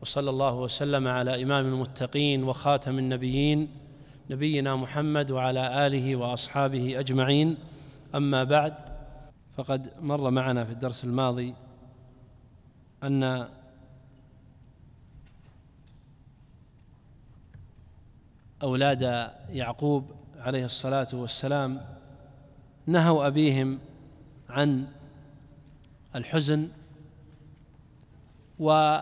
وصلى الله وسلم على إمام المتقين وخاتم النبيين نبينا محمد وعلى آله وأصحابه أجمعين أما بعد فقد مر معنا في الدرس الماضي أن أولاد يعقوب عليه الصلاة والسلام نهوا أبيهم عن الحزن و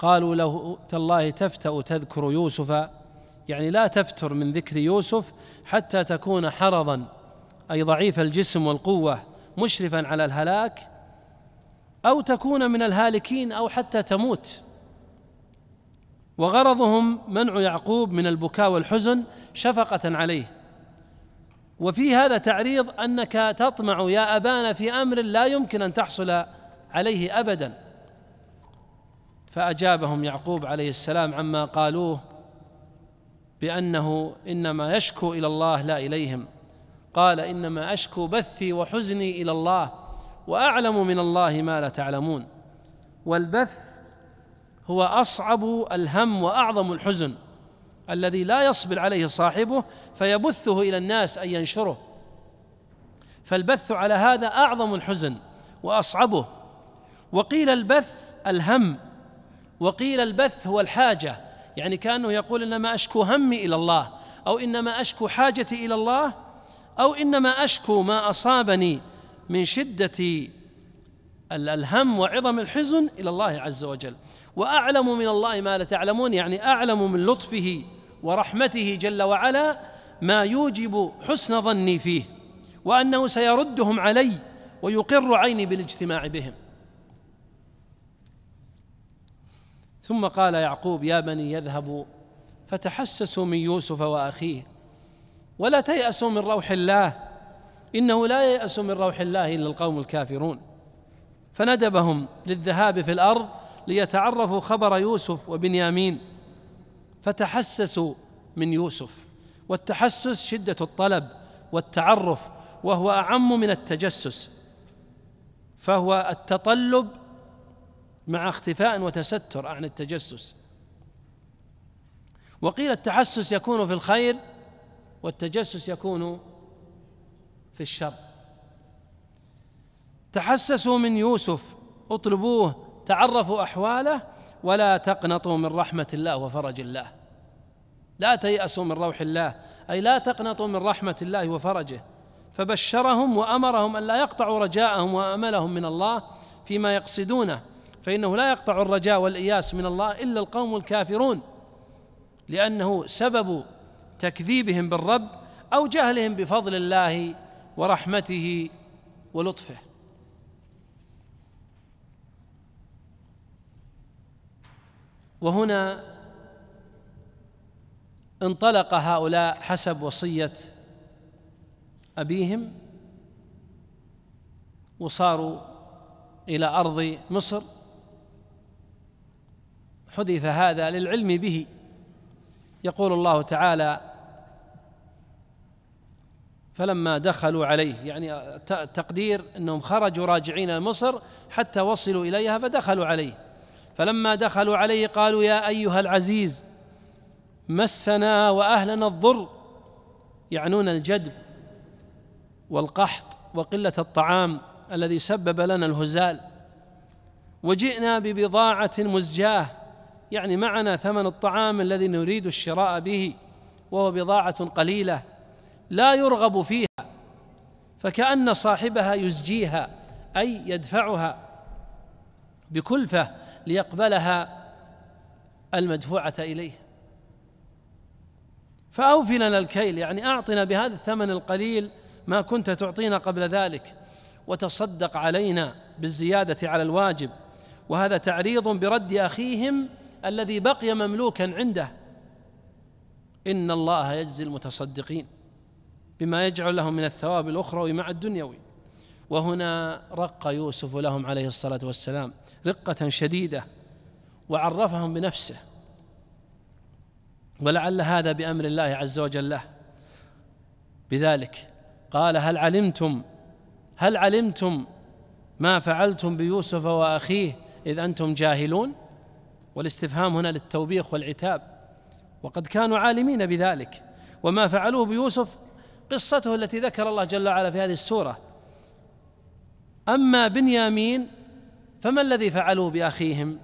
قالوا له تالله تفتأ تذكر يوسف يعني لا تفتر من ذكر يوسف حتى تكون حرضا أي ضعيف الجسم والقوة مشرفا على الهلاك أو تكون من الهالكين أو حتى تموت وغرضهم منع يعقوب من البكاء والحزن شفقة عليه وفي هذا تعريض أنك تطمع يا أبانا في أمر لا يمكن أن تحصل عليه أبداً فأجابهم يعقوب عليه السلام عما قالوه بأنه إنما يشكو إلى الله لا إليهم قال إنما أشكو بثي وحزني إلى الله وأعلم من الله ما لا تعلمون والبث هو أصعب الهم وأعظم الحزن الذي لا يصبر عليه صاحبه فيبثه إلى الناس أن ينشره فالبث على هذا أعظم الحزن وأصعبه وقيل البث الهم وقيل البث هو الحاجة يعني كأنه يقول إنما أشكو همي إلى الله أو إنما أشكو حاجتي إلى الله أو إنما أشكو ما أصابني من شدة الهم وعظم الحزن إلى الله عز وجل وأعلم من الله ما لا تعلمون يعني أعلم من لطفه ورحمته جل وعلا ما يوجب حسن ظني فيه وأنه سيردهم علي ويقر عيني بالاجتماع بهم ثم قال يعقوب يا بني يذهبوا فتحسسوا من يوسف واخيه ولا تيأسوا من روح الله انه لا ييأس من روح الله الا القوم الكافرون فندبهم للذهاب في الارض ليتعرفوا خبر يوسف وبنيامين فتحسسوا من يوسف والتحسس شده الطلب والتعرف وهو اعم من التجسس فهو التطلب مع اختفاء وتستر عن التجسس وقيل التحسس يكون في الخير والتجسس يكون في الشر تحسسوا من يوسف اطلبوه تعرفوا احواله ولا تقنطوا من رحمه الله وفرج الله لا تيأسوا من روح الله أي لا تقنطوا من رحمة الله وفرجه فبشرهم وأمرهم أن لا يقطعوا رجاءهم وأملهم من الله فيما يقصدونه فإنه لا يقطع الرجاء والإياس من الله إلا القوم الكافرون لأنه سبب تكذيبهم بالرب أو جهلهم بفضل الله ورحمته ولطفه وهنا انطلق هؤلاء حسب وصية أبيهم وصاروا إلى أرض مصر حدث هذا للعلم به يقول الله تعالى فلما دخلوا عليه يعني التقدير انهم خرجوا راجعين لمصر حتى وصلوا اليها فدخلوا عليه فلما دخلوا عليه قالوا يا ايها العزيز مسنا واهلنا الضر يعنون الجدب والقحط وقله الطعام الذي سبب لنا الهزال وجئنا ببضاعه مزجاه يعني معنا ثمن الطعام الذي نريد الشراء به وهو بضاعة قليلة لا يرغب فيها فكأن صاحبها يزجيها أي يدفعها بكلفة ليقبلها المدفوعة إليه فاوفي لنا الكيل يعني أعطنا بهذا الثمن القليل ما كنت تعطينا قبل ذلك وتصدق علينا بالزيادة على الواجب وهذا تعريض برد أخيهم الذي بقي مملوكا عنده إن الله يجزي المتصدقين بما يجعل لهم من الثواب الأخروي مع الدنيوي وهنا رق يوسف لهم عليه الصلاة والسلام رقة شديدة وعرفهم بنفسه ولعل هذا بأمر الله عز وجل له بذلك قال هل علمتم هل علمتم ما فعلتم بيوسف وأخيه إذ أنتم جاهلون والاستفهام هنا للتوبيخ والعتاب وقد كانوا عالمين بذلك وما فعلوه بيوسف قصته التي ذكر الله جل وعلا في هذه السوره اما بنيامين فما الذي فعلوه باخيهم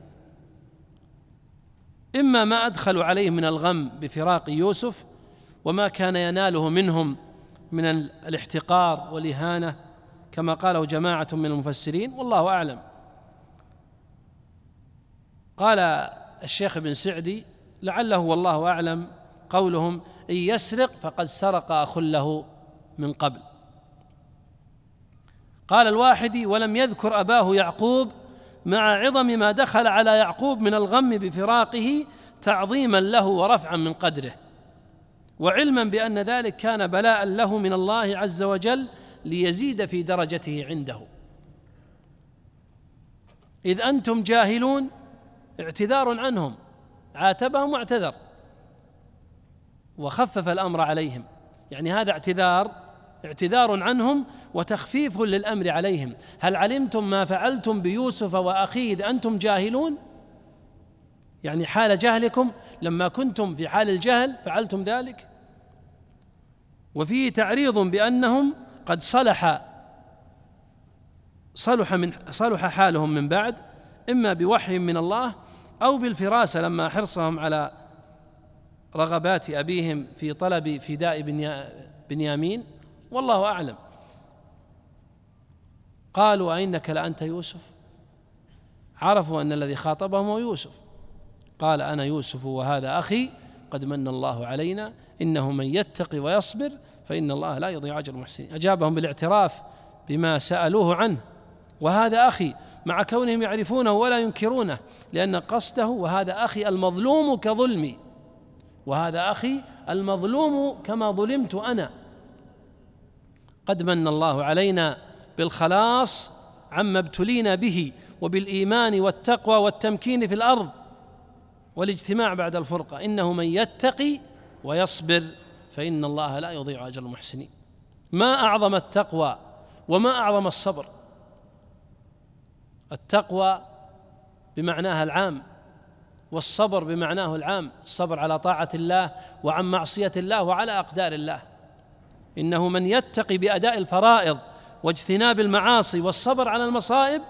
اما ما ادخلوا عليه من الغم بفراق يوسف وما كان يناله منهم من الاحتقار والاهانه كما قاله جماعه من المفسرين والله اعلم قال الشيخ ابن سعدي لعله والله أعلم قولهم إن يسرق فقد سرق أخ له من قبل قال الواحدي ولم يذكر أباه يعقوب مع عظم ما دخل على يعقوب من الغم بفراقه تعظيما له ورفعا من قدره وعلما بأن ذلك كان بلاء له من الله عز وجل ليزيد في درجته عنده إذ أنتم جاهلون اعتذار عنهم عاتبهم واعتذر وخفف الامر عليهم يعني هذا اعتذار اعتذار عنهم وتخفيف للامر عليهم هل علمتم ما فعلتم بيوسف واخيه اذ انتم جاهلون يعني حال جهلكم لما كنتم في حال الجهل فعلتم ذلك وفيه تعريض بانهم قد صلح صلح من صلح حالهم من بعد إما بوحي من الله أو بالفراسة لما حرصهم على رغبات أبيهم في طلب فداء بنيامين والله أعلم قالوا أئنك لأنت يوسف عرفوا أن الذي خاطبهم هو يوسف قال أنا يوسف وهذا أخي قد من الله علينا إنه من يتقي ويصبر فإن الله لا يضيع أجر المحسنين أجابهم بالاعتراف بما سألوه عنه وهذا أخي مع كونهم يعرفونه ولا ينكرونه لأن قصده وهذا أخي المظلوم كظلمي وهذا أخي المظلوم كما ظلمت أنا قد من الله علينا بالخلاص عما ابتلينا به وبالإيمان والتقوى والتمكين في الأرض والاجتماع بعد الفرقة إنه من يتقي ويصبر فإن الله لا يضيع أجر المحسنين ما أعظم التقوى وما أعظم الصبر التقوى بمعناها العام والصبر بمعناه العام الصبر على طاعة الله وعن معصية الله وعلى أقدار الله إنه من يتقي بأداء الفرائض واجتناب المعاصي والصبر على المصائب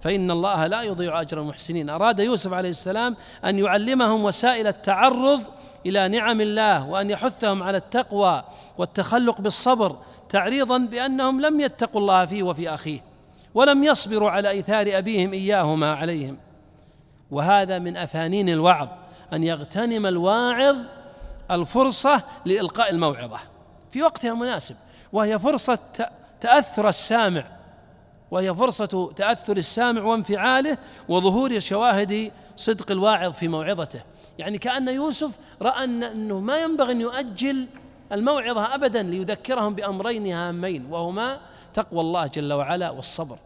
فإن الله لا يضيع أجر المحسنين أراد يوسف عليه السلام أن يعلمهم وسائل التعرض إلى نعم الله وأن يحثهم على التقوى والتخلق بالصبر تعريضا بأنهم لم يتقوا الله فيه وفي أخيه ولم يصبروا على إيثار أبيهم إياهما عليهم وهذا من أفانين الوعظ أن يغتنم الواعظ الفرصة لإلقاء الموعظة في وقتها المناسب وهي فرصة تأثر السامع وهي فرصة تأثر السامع وانفعاله وظهور شواهد صدق الواعظ في موعظته يعني كأن يوسف رأى أنه ما ينبغي أن يؤجل الموعظة أبدا ليذكرهم بأمرين هامين وهما تقوى الله جل وعلا والصبر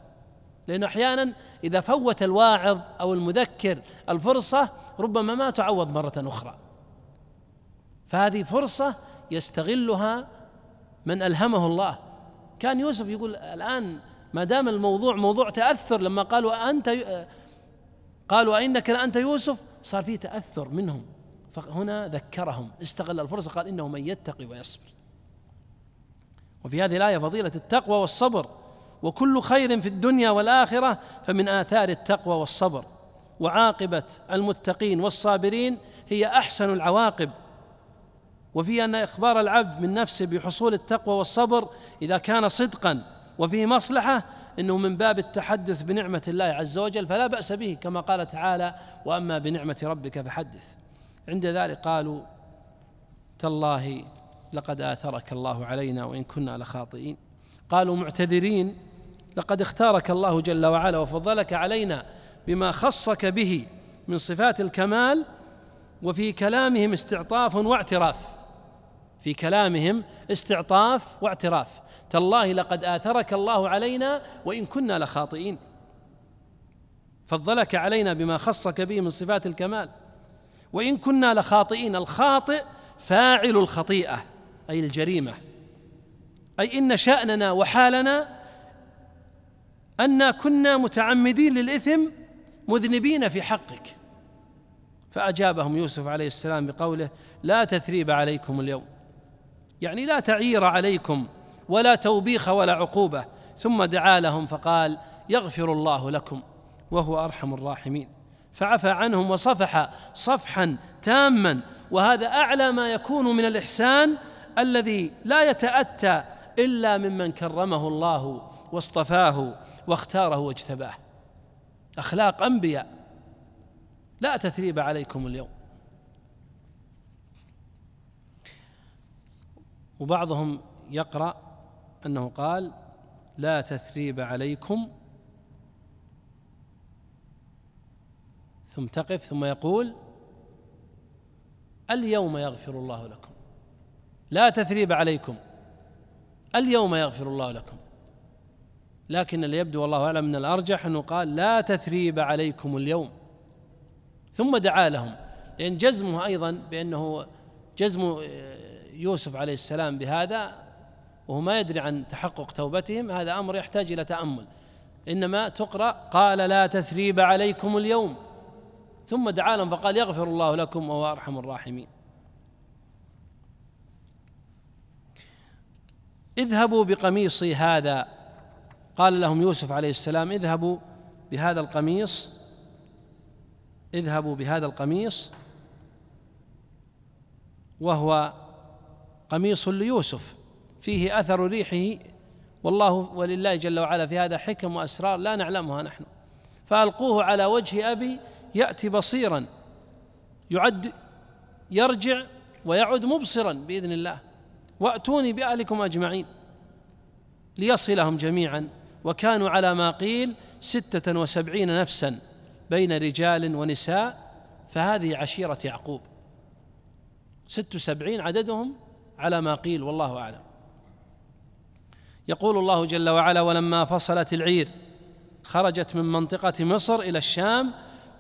لأنه أحيانا إذا فوت الواعظ أو المذكر الفرصة ربما ما تعوض مرة أخرى فهذه فرصة يستغلها من ألهمه الله كان يوسف يقول الآن ما دام الموضوع موضوع تأثر لما قالوا أنت قالوا أئنك أنت يوسف صار فيه تأثر منهم فهنا ذكرهم استغل الفرصة قال إنه من يتقي ويصبر وفي هذه الآية فضيلة التقوى والصبر وكل خير في الدنيا والآخرة فمن آثار التقوى والصبر وعاقبة المتقين والصابرين هي أحسن العواقب وفي أن إخبار العبد من نفسه بحصول التقوى والصبر إذا كان صدقا وفيه مصلحة انه من باب التحدث بنعمه الله عز وجل فلا باس به كما قال تعالى واما بنعمه ربك فحدث عند ذلك قالوا تالله لقد آثرك الله علينا وإن كنا لخاطئين قالوا معتذرين لقد اختارك الله جل وعلا وفضلك علينا بما خصك به من صفات الكمال وفي كلامهم استعطاف واعتراف في كلامهم استعطاف واعتراف تالله لقد آثرك الله علينا وإن كنا لخاطئين فضلك علينا بما خصك به من صفات الكمال وإن كنا لخاطئين الخاطئ فاعل الخطيئة أي الجريمة أي إن شأننا وحالنا أنا كنا متعمدين للإثم مذنبين في حقك فأجابهم يوسف عليه السلام بقوله لا تثريب عليكم اليوم يعني لا تعير عليكم ولا توبيخ ولا عقوبة ثم دعا لهم فقال يغفر الله لكم وهو أرحم الراحمين فعفى عنهم وصفح صفحا تاما وهذا أعلى ما يكون من الإحسان الذي لا يتأتى إلا ممن كرمه الله واصطفاه واختاره واجتباه أخلاق أنبياء لا تثريب عليكم اليوم وبعضهم يقرأ أنه قال لا تثريب عليكم ثم تقف ثم يقول اليوم يغفر الله لكم لا تثريب عليكم اليوم يغفر الله لكم لكن اللي يبدو والله اعلم من الارجح انه قال لا تثريب عليكم اليوم ثم دعا لهم لان جزمه ايضا بانه جزم يوسف عليه السلام بهذا وهو ما يدري عن تحقق توبتهم هذا امر يحتاج الى تامل انما تقرا قال لا تثريب عليكم اليوم ثم دعا لهم فقال يغفر الله لكم وهو ارحم الراحمين اذهبوا بقميصي هذا قال لهم يوسف عليه السلام اذهبوا بهذا القميص اذهبوا بهذا القميص وهو قميص ليوسف فيه اثر ريحه والله ولله جل وعلا في هذا حكم واسرار لا نعلمها نحن فالقوه على وجه ابي ياتي بصيرا يعد يرجع ويعد مبصرا باذن الله وأتوني بأهلكم أجمعين ليصلهم جميعا وكانوا على ما قيل ستة وسبعين نفسا بين رجال ونساء فهذه عشيرة يعقوب ست وسبعين عددهم على ما قيل والله أعلم يقول الله جل وعلا ولما فصلت العير خرجت من منطقة مصر إلى الشام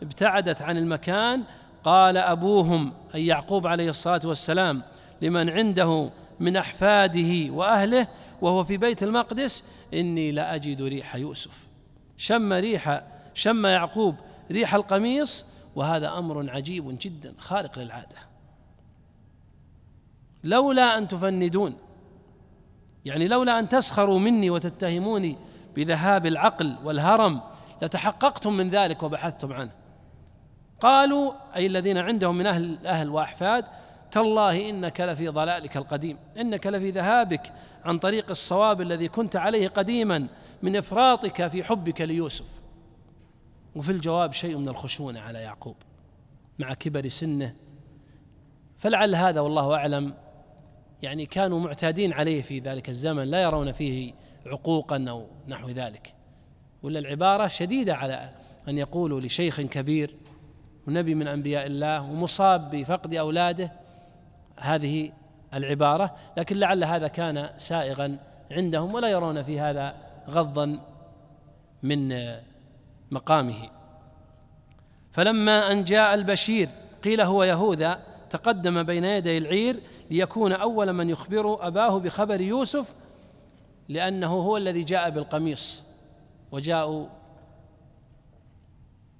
ابتعدت عن المكان قال أبوهم أي يعقوب عليه الصلاة والسلام لمن عنده من أحفاده وأهله وهو في بيت المقدس إني لا ريح يوسف شم ريح شم يعقوب ريح القميص وهذا أمر عجيب جدا خارق للعادة لولا أن تفندون يعني لولا أن تسخروا مني وتتهموني بذهاب العقل والهرم لتحققتم من ذلك وبحثتم عنه قالوا أي الذين عندهم من أهل الأهل وأحفاد تالله انك لفي ضلالك القديم انك لفي ذهابك عن طريق الصواب الذي كنت عليه قديما من افراطك في حبك ليوسف وفي الجواب شيء من الخشونه على يعقوب مع كبر سنه فلعل هذا والله اعلم يعني كانوا معتادين عليه في ذلك الزمن لا يرون فيه عقوقا او نحو ذلك ولا العباره شديده على ان يقولوا لشيخ كبير ونبي من انبياء الله ومصاب بفقد اولاده هذه العبارة لكن لعل هذا كان سائغا عندهم ولا يرون في هذا غضا من مقامه فلما أن جاء البشير قيل هو يهوذا تقدم بين يدي العير ليكون أول من يخبر أباه بخبر يوسف لأنه هو الذي جاء بالقميص وجاءوا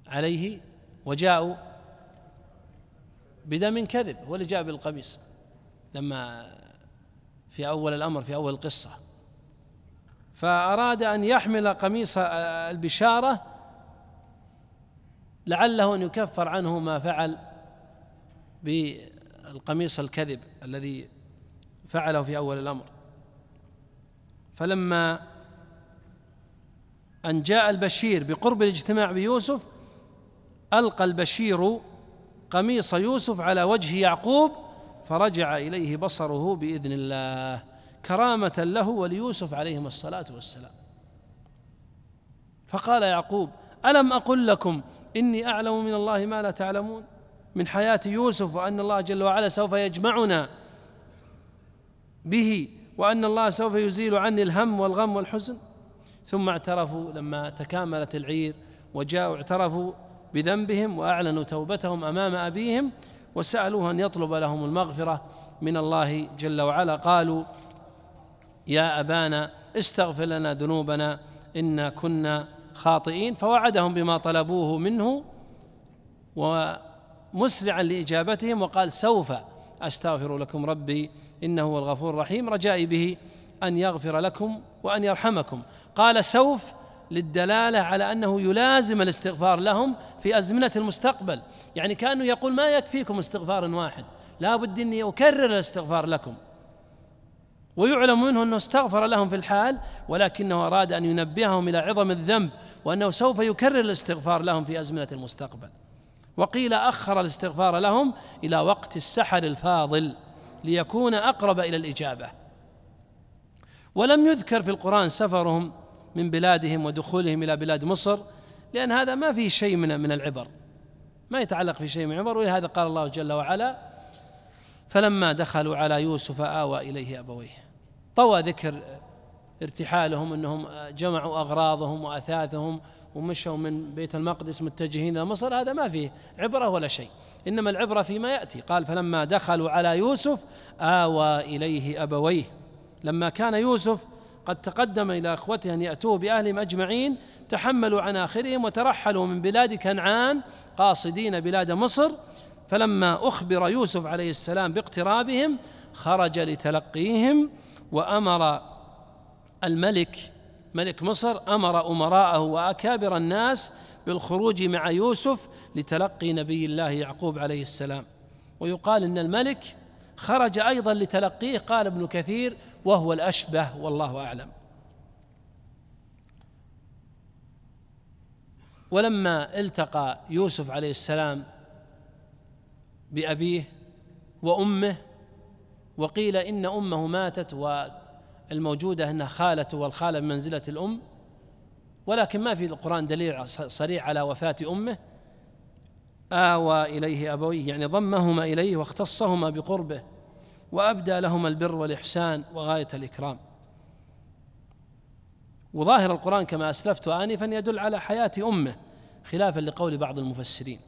عليه وجاءوا بدم كذب هو اللي جاء بالقميص لما في أول الأمر في أول القصة فأراد أن يحمل قميص البشارة لعله أن يكفر عنه ما فعل بالقميص الكذب الذي فعله في أول الأمر فلما أن جاء البشير بقرب الاجتماع بيوسف ألقى البشير قميص يوسف على وجه يعقوب فرجع إليه بصره بإذن الله كرامة له وليوسف عليهم الصلاة والسلام فقال يعقوب ألم أقل لكم إني أعلم من الله ما لا تعلمون من حياة يوسف وأن الله جل وعلا سوف يجمعنا به وأن الله سوف يزيل عني الهم والغم والحزن ثم اعترفوا لما تكاملت العير وجاءوا اعترفوا بذنبهم وأعلنوا توبتهم أمام أبيهم وسألوه أن يطلب لهم المغفرة من الله جل وعلا قالوا يا أبانا استغفر لنا ذنوبنا إنا كنا خاطئين فوعدهم بما طلبوه منه ومسرعا لإجابتهم وقال سوف أستغفر لكم ربي إنه هو الغفور الرحيم رجائي به أن يغفر لكم وأن يرحمكم قال سوف للدلاله على انه يلازم الاستغفار لهم في ازمنه المستقبل يعني كانه يقول ما يكفيكم استغفار واحد لا بد اني اكرر الاستغفار لكم ويعلم منه انه استغفر لهم في الحال ولكنه اراد ان ينبههم الى عظم الذنب وانه سوف يكرر الاستغفار لهم في ازمنه المستقبل وقيل اخر الاستغفار لهم الى وقت السحر الفاضل ليكون اقرب الى الاجابه ولم يذكر في القران سفرهم من بلادهم ودخولهم إلى بلاد مصر لأن هذا ما فيه شيء من من العبر ما يتعلق في شيء من العبر ولهذا قال الله جل وعلا فلما دخلوا على يوسف آوى إليه أبويه طوى ذكر ارتحالهم أنهم جمعوا أغراضهم وأثاثهم ومشوا من بيت المقدس متجهين إلى مصر هذا ما فيه عبرة ولا شيء إنما العبرة فيما يأتي قال فلما دخلوا على يوسف آوى إليه أبويه لما كان يوسف قد تقدم إلى أخوته أن يأتوه بأهلهم أجمعين تحملوا عن آخرهم وترحلوا من بلاد كنعان قاصدين بلاد مصر فلما أخبر يوسف عليه السلام باقترابهم خرج لتلقيهم وأمر الملك ملك مصر أمر أمراءه وأكابر الناس بالخروج مع يوسف لتلقي نبي الله يعقوب عليه السلام ويقال ان الملك خرج ايضا لتلقيه قال ابن كثير وهو الأشبه والله أعلم ولما التقى يوسف عليه السلام بأبيه وأمه وقيل إن أمه ماتت والموجودة أنها خالته والخالة بمنزلة الأم ولكن ما في القرآن دليل صريح على وفاة أمه آوى إليه أبويه يعني ضمهما إليه واختصهما بقربه وأبدى لهم البر والإحسان وغاية الإكرام وظاهر القرآن كما أسلفت آنفا يدل على حياة أمه خلافا لقول بعض المفسرين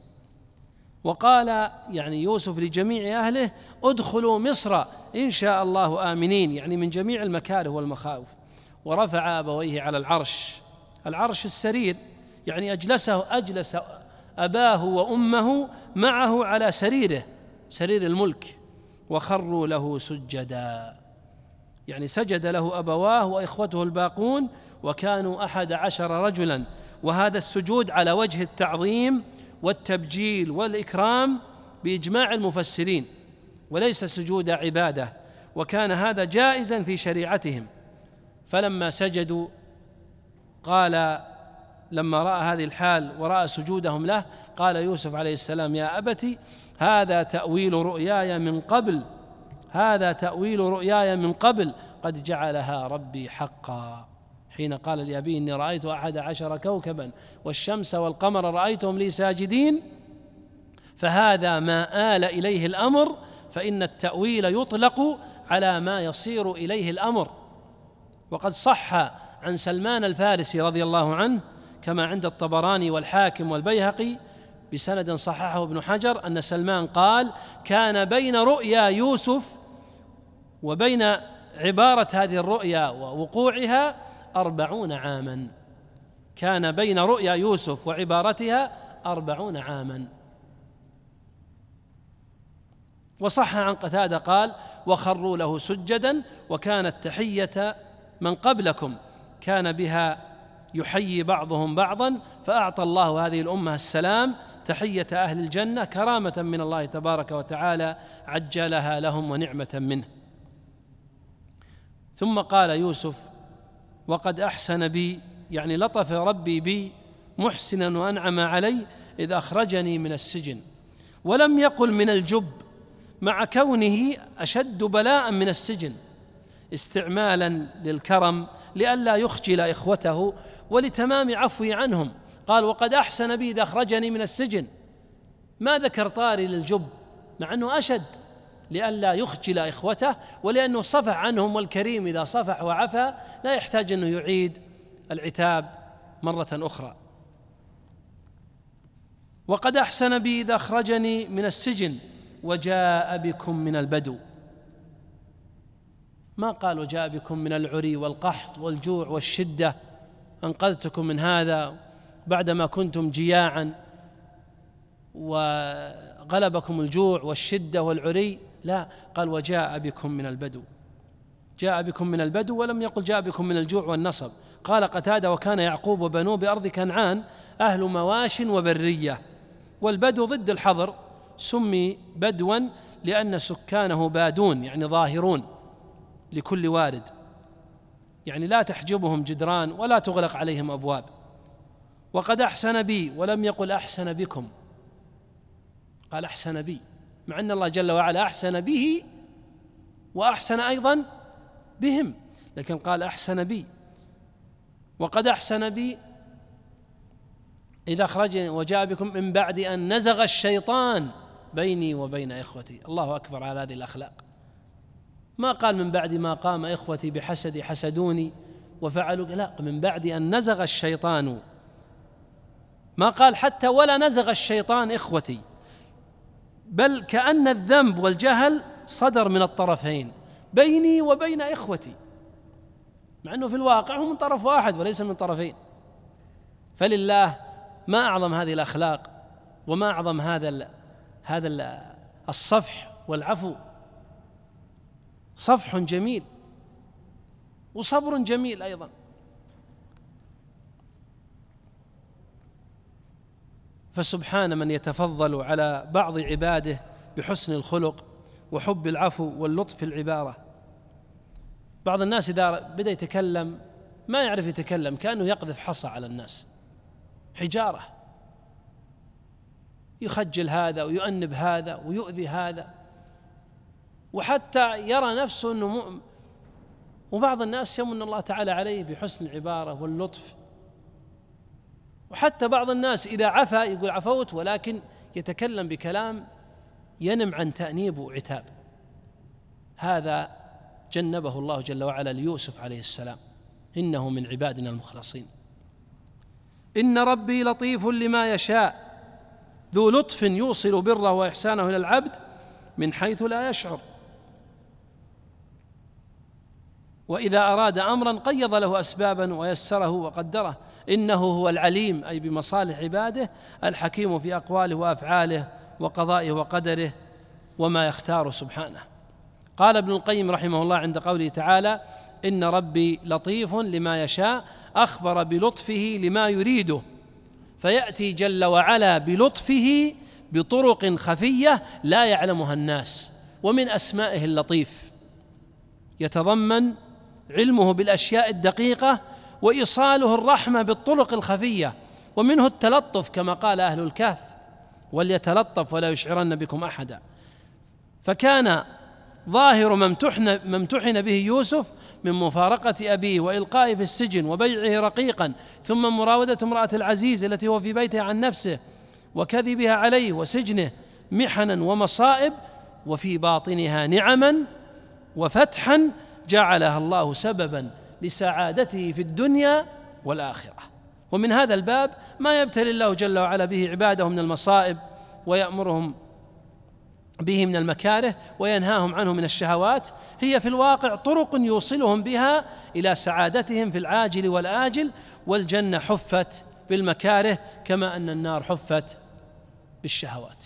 وقال يعني يوسف لجميع أهله ادخلوا مصر إن شاء الله آمنين يعني من جميع المكاره والمخاوف ورفع أبويه على العرش العرش السرير يعني أجلسه أجلس أباه وأمه معه على سريره سرير الملك وخروا له سجدا يعني سجد له أبواه وإخوته الباقون وكانوا أحد عشر رجلا وهذا السجود على وجه التعظيم والتبجيل والإكرام بإجماع المفسرين وليس سجود عبادة وكان هذا جائزا في شريعتهم فلما سجدوا قال لما راى هذه الحال وراى سجودهم له قال يوسف عليه السلام يا أبتي هذا تأويل رؤياي من قبل هذا تأويل رؤياي من قبل قد جعلها ربي حقا حين قال لأبي إني رأيت أحد عشر كوكبا والشمس والقمر رأيتهم لي ساجدين فهذا ما آل إليه الأمر فإن التأويل يطلق على ما يصير إليه الأمر وقد صح عن سلمان الفارسي رضي الله عنه كما عند الطبراني والحاكم والبيهقي بسند صححه ابن حجر أن سلمان قال كان بين رؤيا يوسف وبين عبارة هذه الرؤيا ووقوعها أربعون عاما كان بين رؤيا يوسف وعبارتها أربعون عاما وصح عن قتادة قال وخروا له سجدا وكانت تحية من قبلكم كان بها يحيي بعضهم بعضا فأعطى الله هذه الأمة السلام تحية أهل الجنة كرامة من الله تبارك وتعالى عجلها لهم ونعمة منه ثم قال يوسف وقد أحسن بي يعني لطف ربي بي محسنا وأنعم علي إذ أخرجني من السجن ولم يقل من الجب مع كونه أشد بلاء من السجن استعمالا للكرم لئلا يخجل إخوته ولتمام عفوي عنهم قال وقد أحسن بي إذا أخرجني من السجن ما ذكر طاري للجب مع أنه أشد لئلا يخجل إخوته ولأنه صفح عنهم والكريم إذا صفح وعفى لا يحتاج أنه يعيد العتاب مرة أخرى وقد أحسن بي إذا أخرجني من السجن وجاء بكم من البدو ما قال وجاء بكم من العري والقحط والجوع والشدة أنقذتكم من هذا بعدما كنتم جياعا وغلبكم الجوع والشده والعري لا قال وجاء بكم من البدو جاء بكم من البدو ولم يقل جاء بكم من الجوع والنصب قال قتاده وكان يعقوب وبنوه بارض كنعان اهل مواش وبريه والبدو ضد الحضر سمي بدوا لان سكانه بادون يعني ظاهرون لكل وارد يعني لا تحجبهم جدران ولا تغلق عليهم ابواب وقد احسن بي ولم يقل احسن بكم قال احسن بي مع ان الله جل وعلا احسن به واحسن ايضا بهم لكن قال احسن بي وقد احسن بي اذا اخرجني وجاء بكم من بعد ان نزغ الشيطان بيني وبين اخوتي الله اكبر على هذه الاخلاق ما قال من بعد ما قام اخوتي بحسدي حسدوني وفعلوا لا من بعد ان نزغ الشيطان ما قال حتى ولا نزغ الشيطان إخوتي بل كأن الذنب والجهل صدر من الطرفين بيني وبين إخوتي مع أنه في الواقع هو من طرف واحد وليس من طرفين فلله ما أعظم هذه الأخلاق وما أعظم هذا هذا الصفح والعفو صفح جميل وصبر جميل أيضا فسبحان من يتفضل على بعض عباده بحسن الخلق وحب العفو واللطف في العباره بعض الناس اذا بدا يتكلم ما يعرف يتكلم كانه يقذف حصى على الناس حجاره يخجل هذا ويؤنب هذا ويؤذي هذا وحتى يرى نفسه انه مؤمن وبعض الناس يمن الله تعالى عليه بحسن العباره واللطف وحتى بعض الناس إذا عفا يقول عفوت ولكن يتكلم بكلام ينم عن تأنيب وعتاب هذا جنبه الله جل وعلا ليوسف عليه السلام إنه من عبادنا المخلصين إن ربي لطيف لما يشاء ذو لطف يوصل بره وإحسانه إلى العبد من حيث لا يشعر واذا اراد امرا قيض له اسبابا ويسره وقدره انه هو العليم اي بمصالح عباده الحكيم في اقواله وافعاله وقضائه وقدره وما يختار سبحانه قال ابن القيم رحمه الله عند قوله تعالى ان ربي لطيف لما يشاء اخبر بلطفه لما يريده فياتي جل وعلا بلطفه بطرق خفيه لا يعلمها الناس ومن اسمائه اللطيف يتضمن علمه بالاشياء الدقيقه وايصاله الرحمه بالطرق الخفيه ومنه التلطف كما قال اهل الكهف وليتلطف ولا يشعرن بكم احدا فكان ظاهر ما امتحن ما امتحن به يوسف من مفارقة أبيه وإلقائه في السجن وبيعه رقيقا ثم مراودة امرأة العزيز التي هو في بيته عن نفسه وكذبها عليه وسجنه محنا ومصائب وفي باطنها نعما وفتحا جعلها الله سببا لسعادته في الدنيا والاخره ومن هذا الباب ما يبتلي الله جل وعلا به عباده من المصائب ويامرهم به من المكاره وينهاهم عنه من الشهوات هي في الواقع طرق يوصلهم بها الى سعادتهم في العاجل والاجل والجنه حفت بالمكاره كما ان النار حفت بالشهوات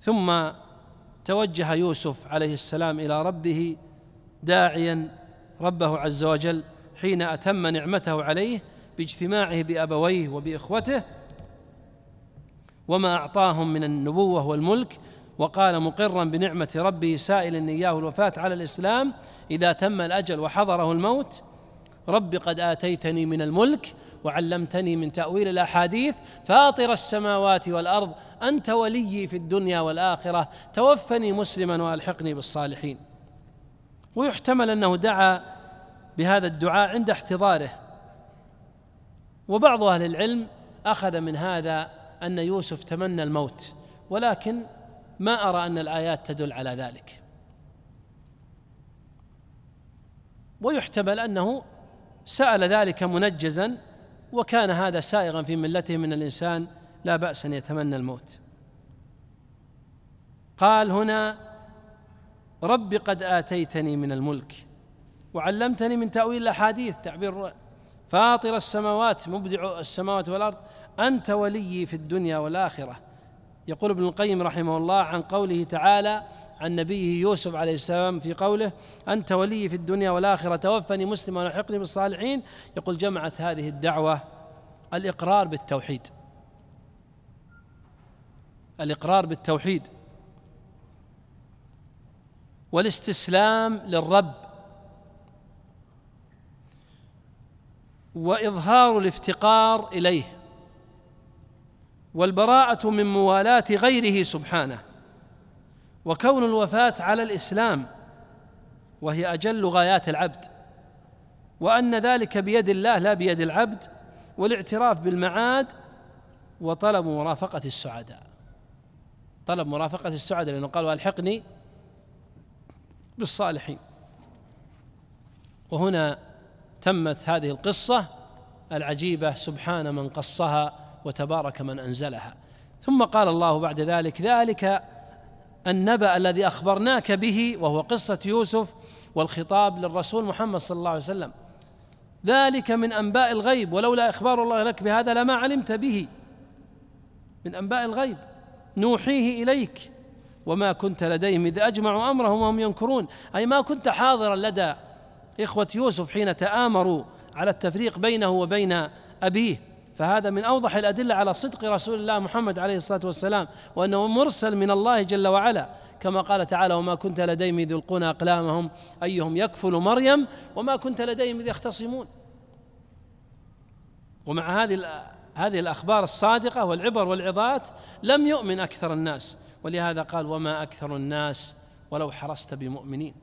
ثم توجه يوسف عليه السلام الى ربه داعيا ربه عز وجل حين اتم نعمته عليه باجتماعه بابويه وباخوته وما اعطاهم من النبوه والملك وقال مقرا بنعمه ربه سائلا اياه الوفاه على الاسلام اذا تم الاجل وحضره الموت رب قد اتيتني من الملك وعلمتني من تأويل الأحاديث فاطر السماوات والأرض أنت وليي في الدنيا والآخرة توفني مسلما وألحقني بالصالحين ويحتمل أنه دعا بهذا الدعاء عند احتضاره وبعض أهل العلم أخذ من هذا أن يوسف تمنى الموت ولكن ما أرى أن الآيات تدل على ذلك ويحتمل انه سال ذلك منجزا وكان هذا سائغا في ملته من الإنسان لا بأس أن يتمنى الموت قال هنا رب قد آتيتني من الملك وعلمتني من تأويل الأحاديث تعبير فاطر السماوات مبدع السماوات والأرض أنت ولي في الدنيا والآخرة يقول ابن القيم رحمه الله عن قوله تعالى عن نبيه يوسف عليه السلام في قوله أنت ولي في الدنيا والآخرة توفني مسلما ولحقني بالصالحين يقول جمعت هذه الدعوة الإقرار بالتوحيد الإقرار بالتوحيد والاستسلام للرب وإظهار الافتقار إليه والبراءة من موالاة غيره سبحانه وكون الوفاة على الإسلام وهي أجل غايات العبد وأن ذلك بيد الله لا بيد العبد والاعتراف بالمعاد وطلب مرافقة السعداء طلب مرافقة السعداء لأنه قال والحقني بالصالحين وهنا تمت هذه القصة العجيبة سبحان من قصها وتبارك من أنزلها ثم قال الله بعد ذلك ذلك النبأ الذي أخبرناك به وهو قصة يوسف والخطاب للرسول محمد صلى الله عليه وسلم ذلك من أنباء الغيب ولولا إخبار الله لك بهذا لما علمت به من أنباء الغيب نوحيه إليك وما كنت لديهم إذ أجمعوا أمرهم وهم ينكرون أي ما كنت حاضرا لدى إخوة يوسف حين تآمروا على التفريق بينه وبين أبيه فهذا من أوضح الأدلة على صدق رسول الله محمد عليه الصلاة والسلام وأنه مرسل من الله جل وعلا كما قال تعالى وما كنت لديهم إذ يلقون أقلامهم أيهم يكفل مريم وما كنت لديهم إذ يختصمون ومع هذه هذه الأخبار الصادقة والعبر والعظات لم يؤمن أكثر الناس ولهذا قال وما أكثر الناس ولو حرصت بمؤمنين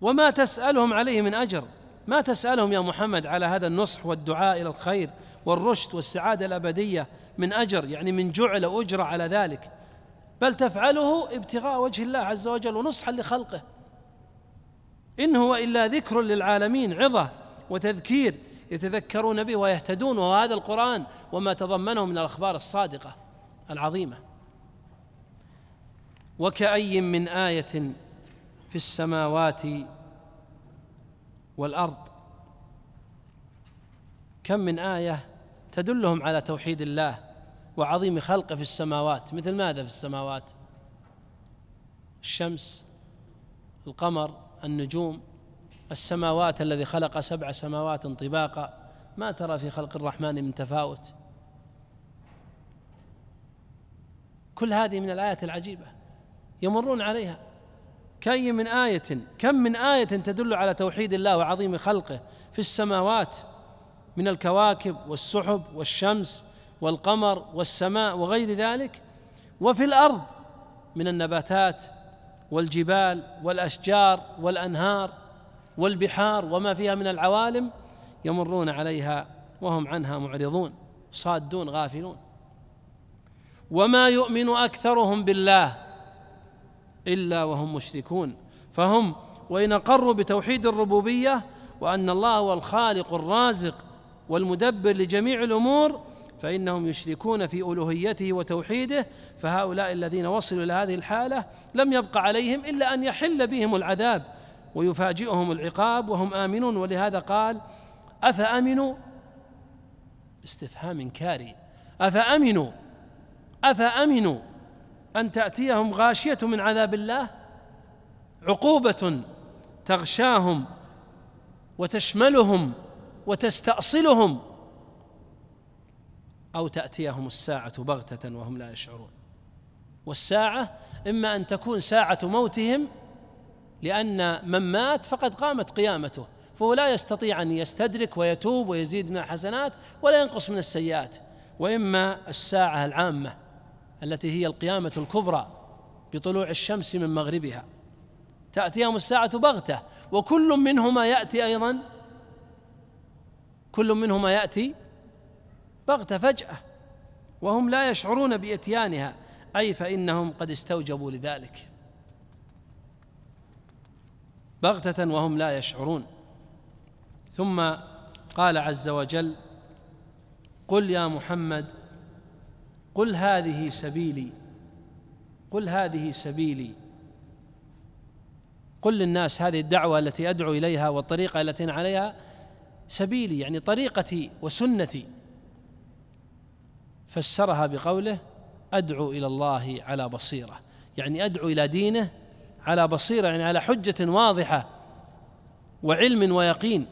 وما تسألهم عليه من أجر ما تسألهم يا محمد على هذا النصح والدعاء إلى الخير والرشد والسعادة الأبدية من أجر يعني من جعل أجرة على ذلك بل تفعله ابتغاء وجه الله عز وجل ونصحا لخلقه إن هو إلا ذكر للعالمين عظة وتذكير يتذكرون به ويهتدون وهو هذا القرآن وما تضمنه من الأخبار الصادقة العظيمة وكأي من آية في السماوات والارض كم من ايه تدلهم على توحيد الله وعظيم خلقه في السماوات مثل ماذا في السماوات الشمس القمر النجوم السماوات الذي خلق سبع سماوات طباقا ما ترى في خلق الرحمن من تفاوت كل هذه من الايات العجيبه يمرون عليها كأي من آية كم من آية تدل على توحيد الله وعظيم خلقه في السماوات من الكواكب والسحب والشمس والقمر والسماء وغير ذلك وفي الأرض من النباتات والجبال والأشجار والأنهار والبحار وما فيها من العوالم يمرون عليها وهم عنها معرضون صادون غافلون وما يؤمن أكثرهم بالله إلا وهم مشركون فهم وإن أقروا بتوحيد الربوبية وأن الله هو الخالق الرازق والمدبر لجميع الأمور فإنهم يشركون في ألوهيته وتوحيده فهؤلاء الذين وصلوا إلى هذه الحالة لم يبقى عليهم إلا أن يحل بهم العذاب ويفاجئهم العقاب وهم آمنون ولهذا قال أفأمنوا استفهام كاري أفأمنوا أفأمنوا أن تأتيهم غاشية من عذاب الله عقوبة تغشاهم وتشملهم وتستأصلهم أو تأتيهم الساعة بغتة وهم لا يشعرون والساعة إما أن تكون ساعة موتهم لأن من مات فقد قامت قيامته فهو لا يستطيع أن يستدرك ويتوب ويزيد من الحسنات ولا ينقص من السيئات وإما الساعة العامة التي هي القيامة الكبرى بطلوع الشمس من مغربها تأتيهم الساعة بغتة وكل منهما يأتي أيضا كل منهما يأتي بغتة فجأة وهم لا يشعرون بإتيانها أي فإنهم قد استوجبوا لذلك بغتة وهم لا يشعرون ثم قال عز وجل قل يا محمد قل هذه سبيلي قل هذه سبيلي قل للناس هذه الدعوه التي ادعو اليها والطريقه التي عليها سبيلي يعني طريقتي وسنتي فسرها بقوله ادعو الى الله على بصيره يعني ادعو الى دينه على بصيره يعني على حجه واضحه وعلم ويقين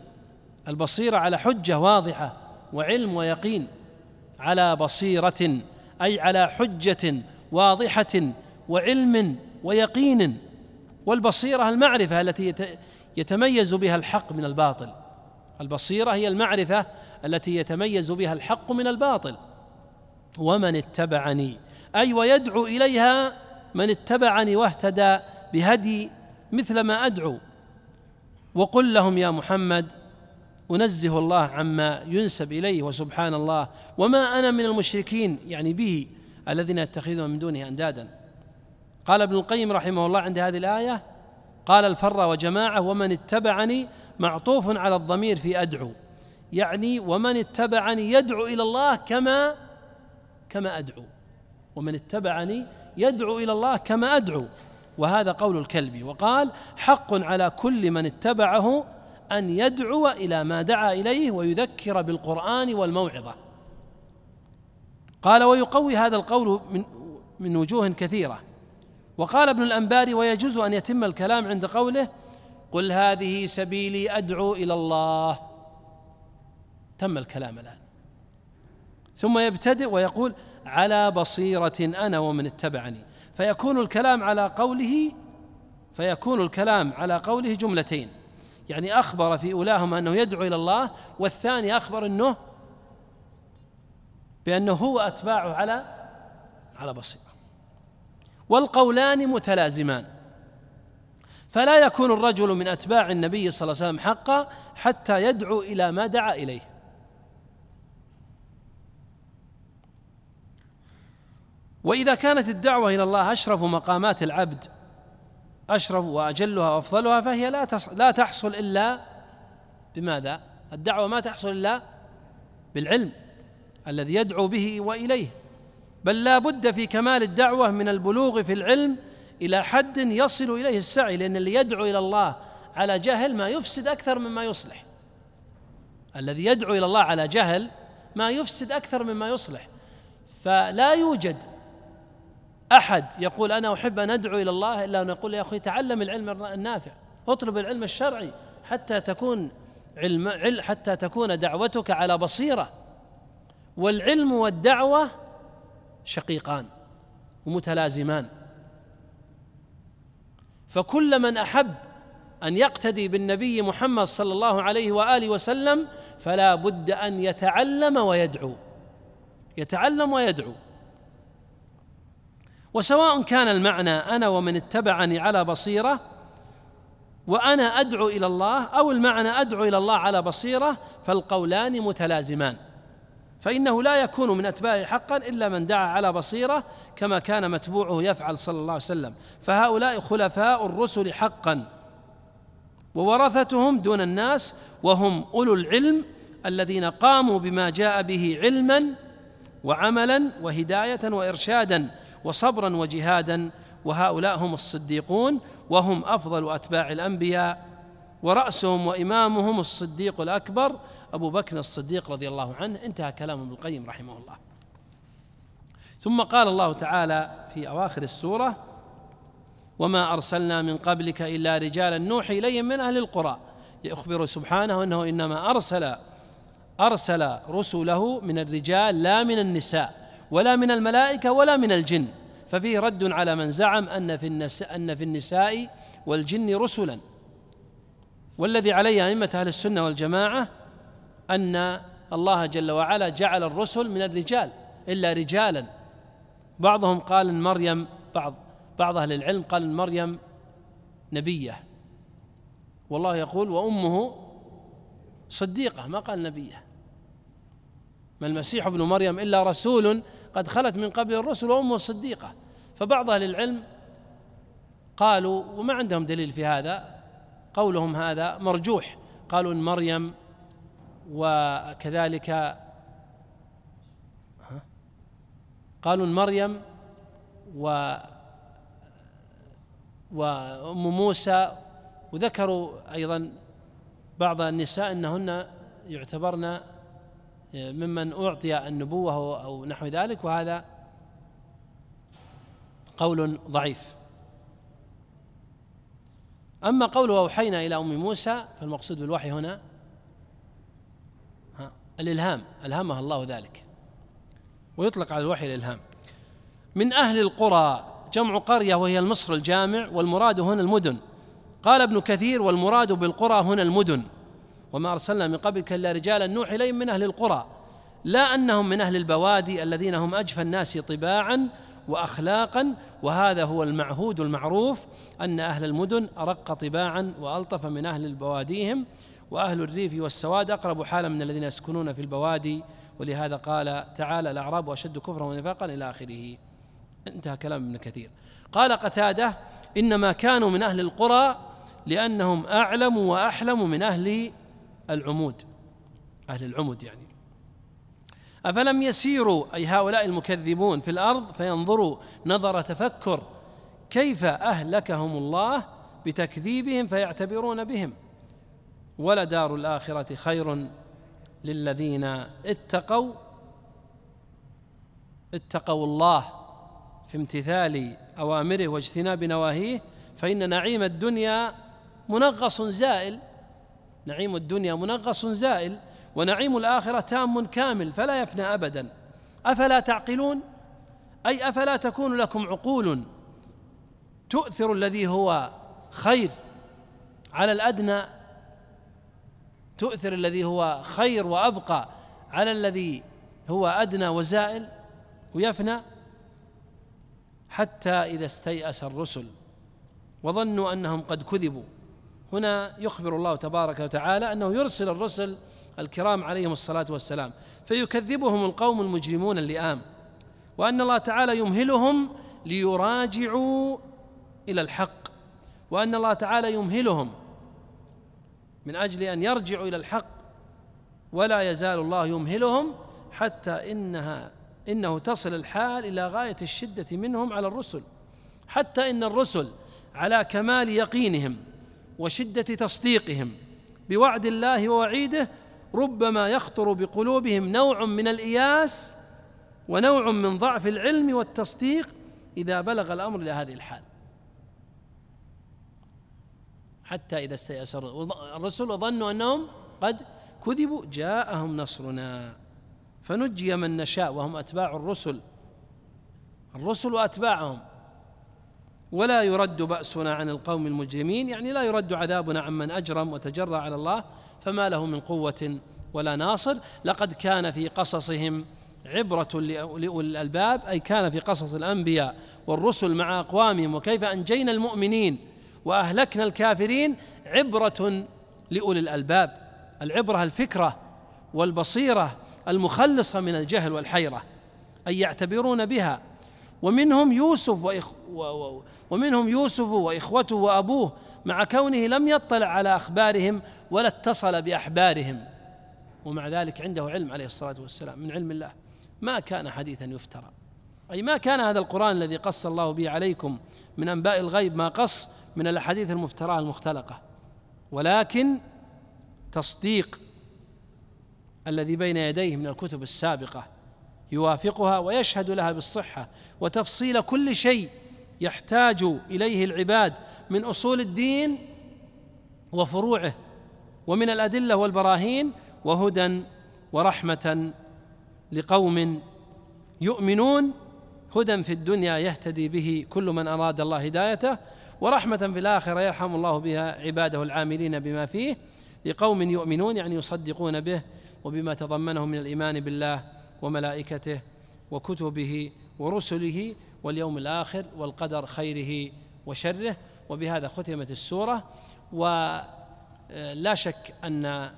البصيره على حجه واضحه وعلم ويقين على بصيره اي على حجه واضحه وعلم ويقين والبصيره المعرفه التي يتميز بها الحق من الباطل البصيره هي المعرفه التي يتميز بها الحق من الباطل ومن اتبعني اي ويدعو اليها من اتبعني واهتدى بهدي مثل ما ادعو وقل لهم يا محمد أنزه الله عما ينسب إليه وسبحان الله وما أنا من المشركين يعني به الذين يتخذون من دونه أندادا قال ابن القيم رحمه الله عند هذه الآية قال الفر وجماعة ومن اتبعني معطوف على الضمير في أدعو يعني ومن اتبعني يدعو إلى الله كما كما أدعو ومن اتبعني يدعو إلى الله كما أدعو وهذا قول الكلبي وقال حق على كل من اتبعه أن يدعو إلى ما دعا إليه ويذكر بالقرآن والموعظة قال ويقوي هذا القول من من وجوه كثيرة وقال ابن الأنباري ويجوز أن يتم الكلام عند قوله قل هذه سبيلي أدعو إلى الله تم الكلام الآن ثم يبتدئ ويقول على بصيرة أنا ومن اتبعني فيكون الكلام على قوله فيكون الكلام على قوله جملتين يعني أخبر في أولاهما أنه يدعو إلى الله والثاني أخبر أنه بأنه هو أتباعه على على بصيرة والقولان متلازمان فلا يكون الرجل من أتباع النبي صلى الله عليه وسلم حقا حتى يدعو إلى ما دعا إليه وإذا كانت الدعوة إلى الله أشرف مقامات العبد أشرف وأجلها وأفضلها فهي لا لا تحصل إلا بماذا؟ الدعوة ما تحصل إلا بالعلم الذي يدعو به وإليه بل لا بد في كمال الدعوة من البلوغ في العلم إلى حد يصل إليه السعي لأن اللي يدعو إلى الله على جهل ما يفسد أكثر مما يصلح الذي يدعو إلى الله على جهل ما يفسد أكثر مما يصلح فلا يوجد احد يقول انا احب ان ادعو الى الله الا ان يقول يا اخي تعلم العلم النافع اطلب العلم الشرعي حتى تكون علم حتى تكون دعوتك على بصيره والعلم والدعوه شقيقان ومتلازمان فكل من احب ان يقتدي بالنبي محمد صلى الله عليه واله وسلم فلا بد ان يتعلم ويدعو يتعلم ويدعو وسواء كان المعنى انا ومن اتبعني على بصيره وانا ادعو الى الله او المعنى ادعو الى الله على بصيره فالقولان متلازمان فانه لا يكون من اتباعه حقا الا من دعا على بصيره كما كان متبوعه يفعل صلى الله عليه وسلم فهؤلاء خلفاء الرسل حقا وورثتهم دون الناس وهم اولو العلم الذين قاموا بما جاء به علما وعملا وهدايه وارشادا وصبرا وجهادا وهؤلاء هم الصديقون وهم افضل اتباع الانبياء وراسهم وامامهم الصديق الاكبر ابو بكر الصديق رضي الله عنه انتهى كلام ابن القيم رحمه الله ثم قال الله تعالى في اواخر السوره وما ارسلنا من قبلك الا رجالا نوحي اليهم من اهل القرى يخبر سبحانه انه انما ارسل ارسل رسله من الرجال لا من النساء ولا من الملائكة ولا من الجن ففيه رد على من زعم أن في النساء, أن في النساء والجن رسلا والذي عليه أئمة أهل السنة والجماعة أن الله جل وعلا جعل الرسل من الرجال إلا رجالا بعضهم قال إن مريم بعض بعض أهل العلم قال إن مريم نبية والله يقول وأمه صديقة ما قال نبيه ما المسيح ابن مريم إلا رسول قد خلت من قبل الرسل وأمه الصديقة فبعض أهل العلم قالوا وما عندهم دليل في هذا قولهم هذا مرجوح قالوا إن مريم وكذلك قالوا إن مريم و وأم موسى وذكروا أيضا بعض النساء أنهن يعتبرن ممن أعطي النبوة أو نحو ذلك وهذا قول ضعيف أما قوله أوحينا إلى أم موسى فالمقصود بالوحي هنا الإلهام ألهمها الله ذلك ويطلق على الوحي الإلهام من أهل القرى جمع قرية وهي المصر الجامع والمراد هنا المدن قال ابن كثير والمراد بالقرى هنا المدن وما أرسلنا من قبلك إلا رجالا نوحي إليهم من أهل القرى لا أنهم من أهل البوادي الذين هم أجفى الناس طباعا واخلاقا وهذا هو المعهود المعروف ان اهل المدن ارق طباعا والطف من اهل البواديهم واهل الريف والسواد اقرب حالا من الذين يسكنون في البوادي ولهذا قال تعالى الاعراب اشد كفرا ونفاقا الى اخره انتهى كلام ابن كثير قال قتاده انما كانوا من اهل القرى لانهم اعلم واحلم من اهل العمود أهل العمود يعني أفلم يسيروا أي هؤلاء المكذبون في الأرض فينظروا نظر تفكر كيف أهلكهم الله بتكذيبهم فيعتبرون بهم ولدار الآخرة خير للذين اتقوا اتقوا الله في امتثال أوامره واجتناب نواهيه فإن نعيم الدنيا منغص زائل نعيم الدنيا منغص زائل ونعيم الآخرة تام كامل فلا يفنى أبدا أفلا تعقلون أي أفلا تكون لكم عقول تؤثر الذي هو خير على الأدنى تؤثر الذي هو خير وأبقى على الذي هو أدنى وزائل ويفنى حتى إذا استيأس الرسل وظنوا أنهم قد كذبوا هنا يخبر الله تبارك وتعالى انه يرسل الرسل الكرام عليهم الصلاه والسلام فيكذبهم القوم المجرمون اللئام وان الله تعالى يمهلهم ليراجعوا الى الحق وان الله تعالى يمهلهم من اجل ان يرجعوا الى الحق ولا يزال الله يمهلهم حتى انها انه تصل الحال الى غايه الشده منهم على الرسل حتى ان الرسل على كمال يقينهم وشده تصديقهم بوعد الله ووعيده ربما يخطر بقلوبهم نوع من الاياس ونوع من ضعف العلم والتصديق اذا بلغ الامر الى هذه الحال حتى اذا استيأس الرسل وظنوا انهم قد كذبوا جاءهم نصرنا فنجي من نشاء وهم اتباع الرسل الرسل واتباعهم ولا يرد بأسنا عن القوم المجرمين يعني لا يرد عذابنا عمن أجرم وتجرى على الله فما له من قوة ولا ناصر لقد كان في قصصهم عبرة لأولي الألباب أي كان في قصص الأنبياء والرسل مع أقوامهم وكيف أنجينا المؤمنين وأهلكنا الكافرين عبرة لأولي الألباب العبرة الفكرة والبصيرة المخلصة من الجهل والحيرة أي يعتبرون بها ومنهم يوسف وإخ ومنهم يوسف وإخوته وأبوه مع كونه لم يطلع على أخبارهم ولا اتصل بأحبارهم ومع ذلك عنده علم عليه الصلاة والسلام من علم الله ما كان حديثا يفترى أي ما كان هذا القرآن الذي قص الله به عليكم من أنباء الغيب ما قص من الأحاديث المفتراة المختلقة ولكن تصديق الذي بين يديه من الكتب السابقه يوافقها ويشهد لها بالصحه وتفصيل كل شيء يحتاج اليه العباد من اصول الدين وفروعه ومن الادله والبراهين وهدى ورحمه لقوم يؤمنون هدى في الدنيا يهتدي به كل من اراد الله هدايته ورحمه في الاخره يرحم الله بها عباده العاملين بما فيه لقوم يؤمنون يعني يصدقون به وبما تضمنه من الايمان بالله وملائكته وكتبه ورسله واليوم الاخر والقدر خيره وشره وبهذا ختمت السوره ولا آه، شك ان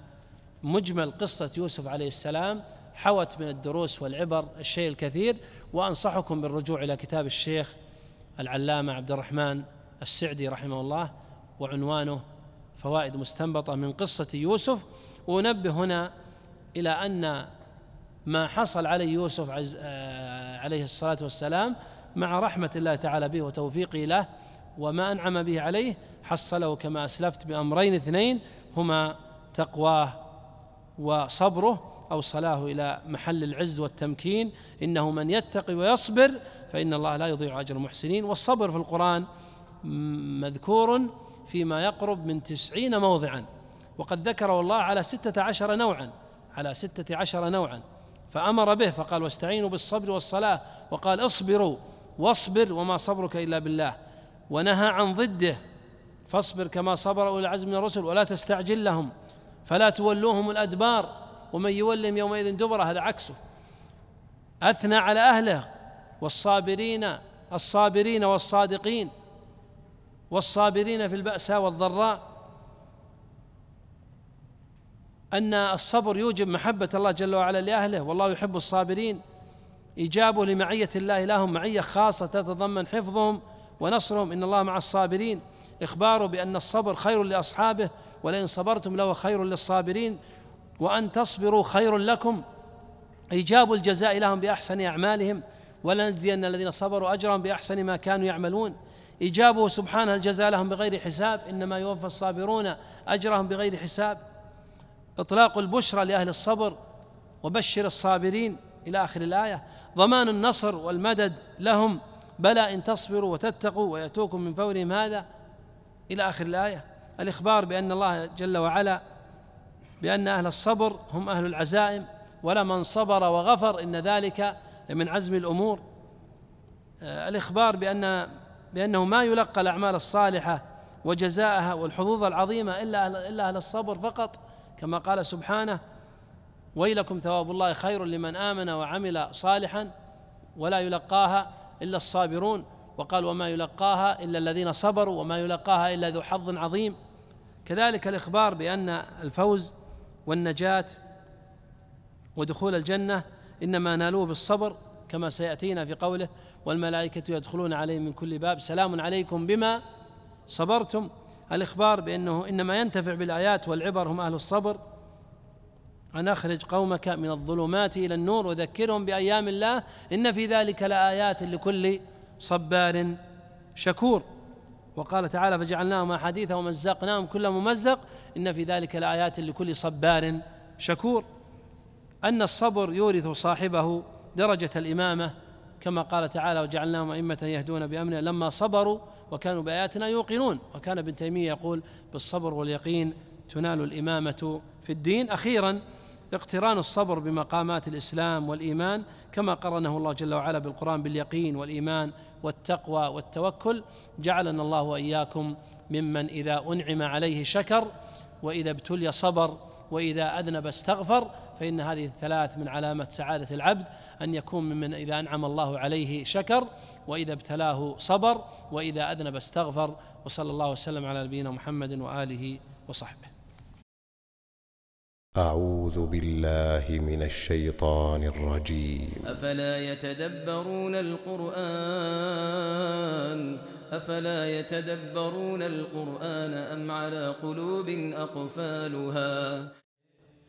مجمل قصه يوسف عليه السلام حوت من الدروس والعبر الشيء الكثير وانصحكم بالرجوع الى كتاب الشيخ العلامه عبد الرحمن السعدي رحمه الله وعنوانه فوائد مستنبطه من قصه يوسف وانبه هنا الى ان ما حصل عليه يوسف عز آه، عليه الصلاة والسلام مع رحمة الله تعالى به وتوفيقه له وما أنعم به عليه حصله كما أسلفت بأمرين اثنين هما تقواه وصبره أوصلاه إلى محل العز والتمكين إنه من يتقي ويصبر فإن الله لا يضيع أجر المحسنين والصبر في القرآن مذكور فيما يقرب من تسعين موضعا وقد ذكره الله على ستة عشر نوعا على ستة عشر نوعا فأمر به فقال واستعينوا بالصبر والصلاة وقال اصبروا واصبر وما صبرك إلا بالله ونهى عن ضده فاصبر كما صبر أولي العزم من الرسل ولا تستعجل لهم فلا تولوهم الأدبار ومن يولهم يومئذ دبره هذا عكسه أثنى على أهله والصابرين الصابرين والصادقين والصابرين في البأساء والضراء أن الصبر يوجب محبة الله جل وعلا لأهله والله يحب الصابرين إيجابه لمعية الله لهم معية خاصة تتضمن حفظهم ونصرهم إن الله مع الصابرين إخباره بأن الصبر خير لأصحابه ولئن صبرتم له خير للصابرين وأن تصبروا خير لكم إيجاب الجزاء لهم بأحسن أعمالهم ولنجزين الذين صبروا أجرهم بأحسن ما كانوا يعملون إيجابه سبحانه الجزاء لهم بغير حساب إنما يوفى الصابرون أجرهم بغير حساب إطلاق البشرى لأهل الصبر وبشر الصابرين إلى آخر الآية ضمان النصر والمدد لهم بلى إن تصبروا وتتقوا ويأتوكم من فورهم هذا إلى آخر الآية الإخبار بأن الله جل وعلا بأن أهل الصبر هم أهل العزائم ولمن صبر وغفر إن ذلك لمن عزم الأمور آه، الإخبار بأن بأنه ما يلقى الأعمال الصالحة وجزاءها والحظوظ العظيمة إلا إلا أهل الصبر فقط كما قال سبحانه ويلكم ثواب الله خير لمن آمن وعمل صالحا ولا يلقاها إلا الصابرون وقال وما يلقاها إلا الذين صبروا وما يلقاها إلا ذو حظ عظيم كذلك الإخبار بأن الفوز والنجاة ودخول الجنة إنما نالوه بالصبر كما سيأتينا في قوله والملائكة يدخلون عليهم من كل باب سلام عليكم بما صبرتم الإخبار بأنه إنما ينتفع بالآيات والعبر هم أهل الصبر أن أخرج قومك من الظلمات إلى النور وذكرهم بأيام الله إن في ذلك لآيات لكل صبار شكور وقال تعالى فجعلناهم أحاديث ومزقناهم كل ممزق إن في ذلك لآيات لكل صبار شكور أن الصبر يورث صاحبه درجة الإمامة كما قال تعالى وجعلناهم أئمة يهدون بأمرنا لما صبروا وكانوا بآياتنا يوقنون وكان ابن تيمية يقول بالصبر واليقين تنال الإمامة في الدين أخيرا اقتران الصبر بمقامات الإسلام والإيمان كما قرنه الله جل وعلا بالقرآن باليقين والإيمان والتقوى والتوكل جعلنا الله وإياكم ممن إذا أنعم عليه شكر وإذا ابتلي صبر وإذا أذنب استغفر فإن هذه الثلاث من علامة سعادة العبد أن يكون ممن إذا أنعم الله عليه شكر وإذا ابتلاه صبر وإذا أذنب استغفر وصلى الله وسلم على نبينا محمد وآله وصحبه أعوذ بالله من الشيطان الرجيم أفلا يتدبرون القرآن أفلا يتدبرون القرآن أم على قلوب أقفالها